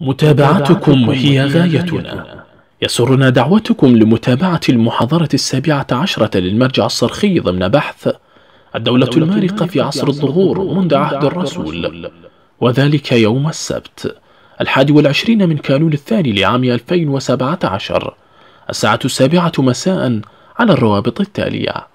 متابعتكم هي غايتنا يسرنا دعوتكم لمتابعة المحاضرة السابعة عشرة للمرجع الصرخي ضمن بحث الدولة المارقة في عصر الظهور منذ عهد الرسول وذلك يوم السبت الحادي والعشرين من كانون الثاني لعام 2017 الساعة السابعة مساء على الروابط التالية